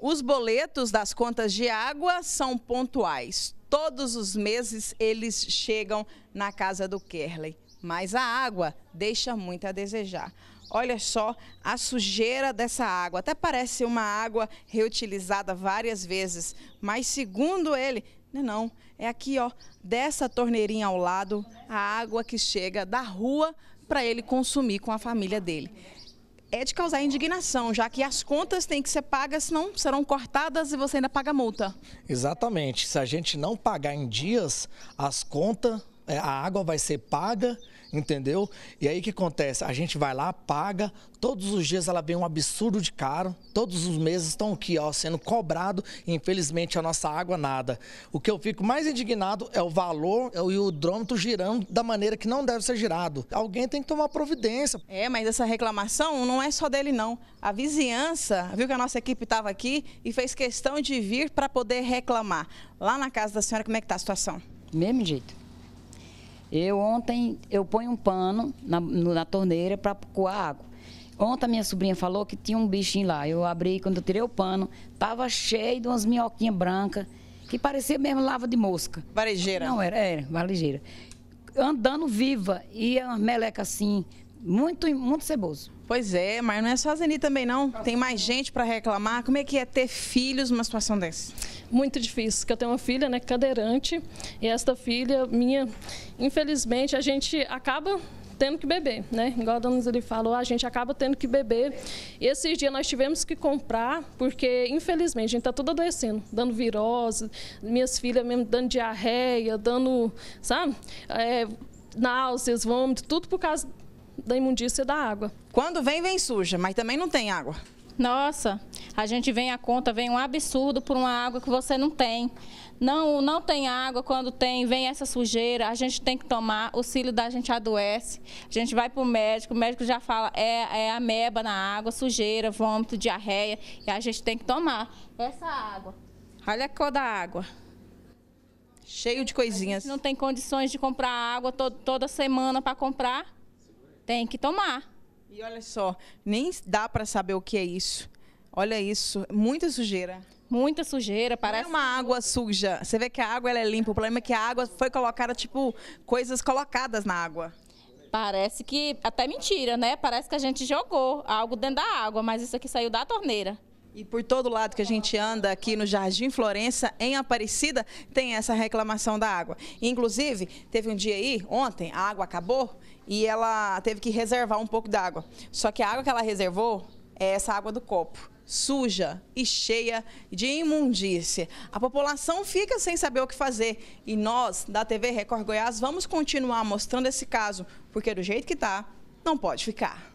Os boletos das contas de água são pontuais. Todos os meses eles chegam na casa do Kerley, mas a água deixa muito a desejar. Olha só a sujeira dessa água. Até parece uma água reutilizada várias vezes, mas segundo ele, não, É aqui, ó, dessa torneirinha ao lado, a água que chega da rua para ele consumir com a família dele é de causar indignação, já que as contas têm que ser pagas, senão serão cortadas e você ainda paga multa. Exatamente. Se a gente não pagar em dias, as contas é, a água vai ser paga, entendeu? E aí o que acontece? A gente vai lá, paga, todos os dias ela vem um absurdo de caro, todos os meses estão aqui, ó, sendo cobrado, e infelizmente a nossa água nada. O que eu fico mais indignado é o valor e é o hidrômetro girando da maneira que não deve ser girado. Alguém tem que tomar providência. É, mas essa reclamação não é só dele não. A vizinhança, viu que a nossa equipe estava aqui e fez questão de vir para poder reclamar. Lá na casa da senhora, como é que está a situação? Mesmo jeito. Eu ontem eu ponho um pano na, na torneira para coar água. Ontem a minha sobrinha falou que tinha um bichinho lá. Eu abri, quando eu tirei o pano, tava cheio de umas minhoquinhas brancas, que parecia mesmo lava de mosca. Varejeira? Não, era, era varejeira. Andando viva, e uma meleca assim, muito, muito ceboso. Pois é, mas não é só a Zeni também não. Tem mais gente para reclamar. Como é que é ter filhos numa situação dessa? Muito difícil, porque eu tenho uma filha, né, cadeirante, e esta filha minha, infelizmente, a gente acaba tendo que beber, né? Igual a dona Zeli falou, a gente acaba tendo que beber. E esses dias nós tivemos que comprar, porque infelizmente a gente está tudo adoecendo, dando virose, minhas filhas mesmo dando diarreia, dando, sabe? É, náuseas, vômito, tudo por causa da imundícia da água. Quando vem, vem suja, mas também não tem água. Nossa, a gente vem a conta, vem um absurdo por uma água que você não tem. Não, não tem água, quando tem, vem essa sujeira, a gente tem que tomar, o cílio da gente adoece, a gente vai para o médico, o médico já fala, é, é ameba na água, sujeira, vômito, diarreia, e a gente tem que tomar essa água. Olha a cor da água. Cheio de coisinhas. não tem condições de comprar água to toda semana para comprar. Tem que tomar. E olha só, nem dá para saber o que é isso. Olha isso, muita sujeira. Muita sujeira, parece. Não é uma água suja. Você vê que a água ela é limpa. O problema é que a água foi colocada, tipo, coisas colocadas na água. Parece que. Até mentira, né? Parece que a gente jogou algo dentro da água, mas isso aqui saiu da torneira. E por todo lado que a gente anda aqui no Jardim Florença, em Aparecida, tem essa reclamação da água. Inclusive, teve um dia aí, ontem, a água acabou e ela teve que reservar um pouco d'água. Só que a água que ela reservou é essa água do copo suja e cheia de imundícia. A população fica sem saber o que fazer e nós, da TV Record Goiás, vamos continuar mostrando esse caso, porque do jeito que está, não pode ficar.